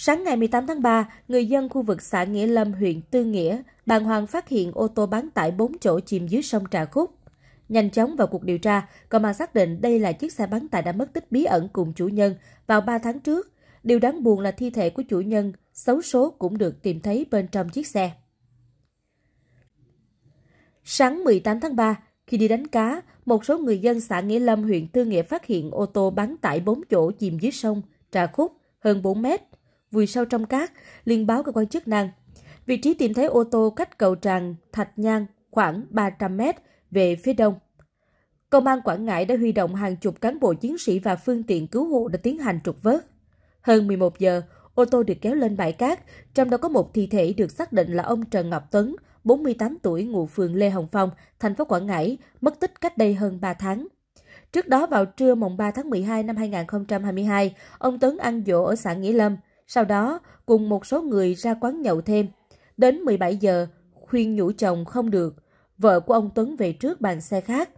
Sáng ngày 18 tháng 3, người dân khu vực xã Nghĩa Lâm, huyện Tư Nghĩa, bàng hoàng phát hiện ô tô bán tải 4 chỗ chìm dưới sông Trà Khúc. Nhanh chóng vào cuộc điều tra, công an xác định đây là chiếc xe bán tải đã mất tích bí ẩn cùng chủ nhân vào 3 tháng trước. Điều đáng buồn là thi thể của chủ nhân, xấu số cũng được tìm thấy bên trong chiếc xe. Sáng 18 tháng 3, khi đi đánh cá, một số người dân xã Nghĩa Lâm, huyện Tư Nghĩa phát hiện ô tô bán tải 4 chỗ chìm dưới sông Trà Khúc hơn 4 mét vùi sâu trong cát, liên báo cơ quan chức năng. Vị trí tìm thấy ô tô cách cầu tràng Thạch Nhang khoảng 300 mét về phía đông. Công an Quảng Ngãi đã huy động hàng chục cán bộ chiến sĩ và phương tiện cứu hộ để tiến hành trục vớt. Hơn 11 giờ, ô tô được kéo lên bãi cát, trong đó có một thi thể được xác định là ông Trần Ngọc Tuấn, 48 tuổi, ngụ phường Lê Hồng Phong, thành phố Quảng Ngãi, mất tích cách đây hơn 3 tháng. Trước đó vào trưa mùng 3 tháng 12 năm 2022, ông Tuấn ăn dỗ ở xã Nghĩa Lâm. Sau đó, cùng một số người ra quán nhậu thêm. Đến 17 giờ, khuyên nhủ chồng không được, vợ của ông Tuấn về trước bàn xe khác.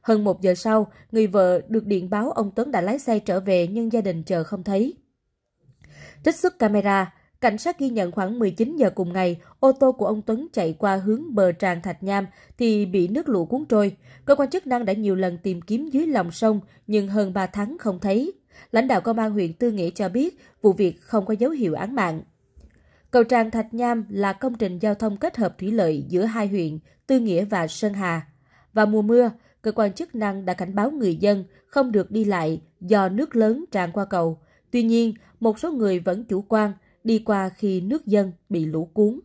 Hơn một giờ sau, người vợ được điện báo ông Tuấn đã lái xe trở về nhưng gia đình chờ không thấy. Trích xuất camera, cảnh sát ghi nhận khoảng 19 giờ cùng ngày, ô tô của ông Tuấn chạy qua hướng bờ tràng Thạch Nham thì bị nước lũ cuốn trôi. Cơ quan chức năng đã nhiều lần tìm kiếm dưới lòng sông nhưng hơn 3 tháng không thấy. Lãnh đạo công an huyện Tư Nghĩa cho biết vụ việc không có dấu hiệu án mạng. Cầu Tràng Thạch Nham là công trình giao thông kết hợp thủy lợi giữa hai huyện Tư Nghĩa và Sơn Hà. Vào mùa mưa, cơ quan chức năng đã cảnh báo người dân không được đi lại do nước lớn tràn qua cầu. Tuy nhiên, một số người vẫn chủ quan đi qua khi nước dân bị lũ cuốn.